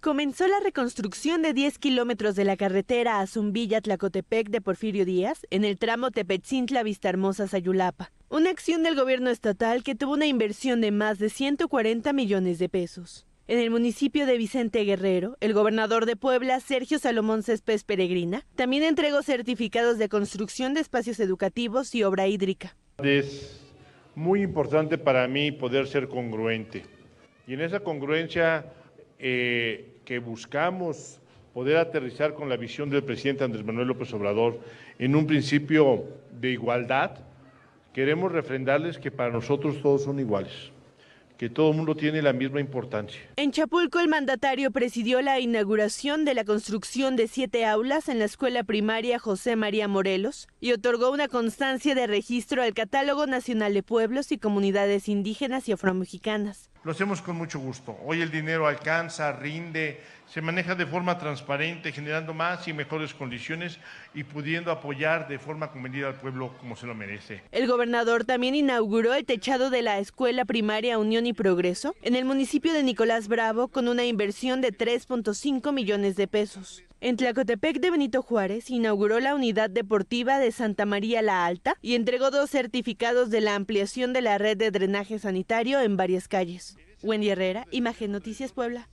Comenzó la reconstrucción de 10 kilómetros de la carretera a Tlacotepec de Porfirio Díaz en el tramo Tepetzintla Vistahermosa Sayulapa, una acción del gobierno estatal que tuvo una inversión de más de 140 millones de pesos. En el municipio de Vicente Guerrero, el gobernador de Puebla, Sergio Salomón Céspedes Peregrina, también entregó certificados de construcción de espacios educativos y obra hídrica. Es muy importante para mí poder ser congruente. Y en esa congruencia eh, que buscamos poder aterrizar con la visión del presidente Andrés Manuel López Obrador en un principio de igualdad, queremos refrendarles que para nosotros todos son iguales que todo el mundo tiene la misma importancia. En Chapulco, el mandatario presidió la inauguración de la construcción de siete aulas en la escuela primaria José María Morelos y otorgó una constancia de registro al Catálogo Nacional de Pueblos y Comunidades Indígenas y Afromexicanas. Lo hacemos con mucho gusto. Hoy el dinero alcanza, rinde, se maneja de forma transparente, generando más y mejores condiciones y pudiendo apoyar de forma convenida al pueblo como se lo merece. El gobernador también inauguró el techado de la Escuela Primaria Unión y Progreso en el municipio de Nicolás Bravo con una inversión de 3.5 millones de pesos. En Tlacotepec de Benito Juárez inauguró la unidad deportiva de Santa María la Alta y entregó dos certificados de la ampliación de la red de drenaje sanitario en varias calles. Wendy Herrera, Imagen Noticias Puebla.